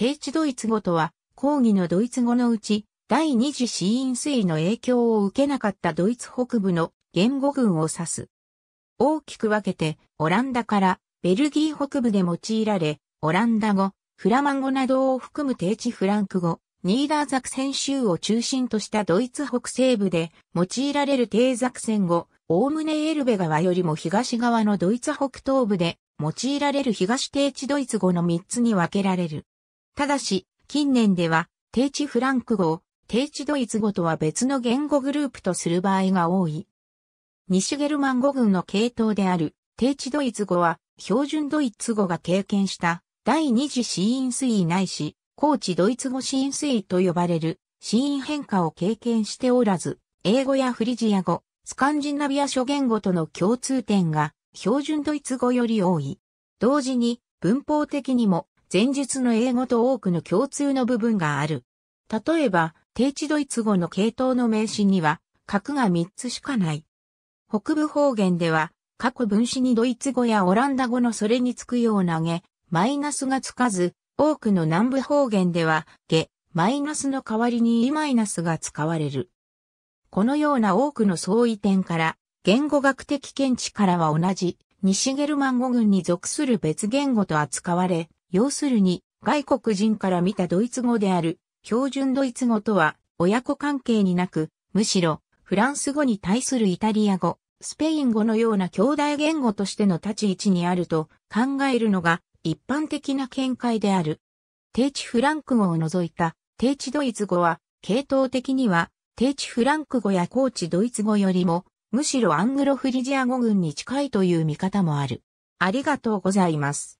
低地ドイツ語とは、抗議のドイツ語のうち、第二次死因推水の影響を受けなかったドイツ北部の言語群を指す。大きく分けて、オランダからベルギー北部で用いられ、オランダ語、フラマン語などを含む低地フランク語、ニーダーザクセン州を中心としたドイツ北西部で用いられる低ザクセン語、おおむねエルベ川よりも東側のドイツ北東部で用いられる東低地ドイツ語の3つに分けられる。ただし、近年では、低地フランク語を、低地ドイツ語とは別の言語グループとする場合が多い。西ゲルマン語群の系統である、低地ドイツ語は、標準ドイツ語が経験した、第二次シーン水位ないし、高知ドイツ語シーン水位と呼ばれる、シーン変化を経験しておらず、英語やフリジア語、スカンジナビア諸言語との共通点が、標準ドイツ語より多い。同時に、文法的にも前述の英語と多くの共通の部分がある。例えば、低地ドイツ語の系統の名詞には、角が3つしかない。北部方言では、過去分詞にドイツ語やオランダ語のそれにつくようなげ、マイナスがつかず、多くの南部方言では、げ、マイナスの代わりにイマイナスが使われる。このような多くの相違点から、言語学的見地からは同じ、西ゲルマン語群に属する別言語と扱われ、要するに、外国人から見たドイツ語である、標準ドイツ語とは、親子関係になく、むしろ、フランス語に対するイタリア語、スペイン語のような兄弟言語としての立ち位置にあると考えるのが一般的な見解である。定地フランク語を除いた定地ドイツ語は、系統的には、定地フランク語や高地ドイツ語よりも、むしろアングロフリジア語群に近いという見方もある。ありがとうございます。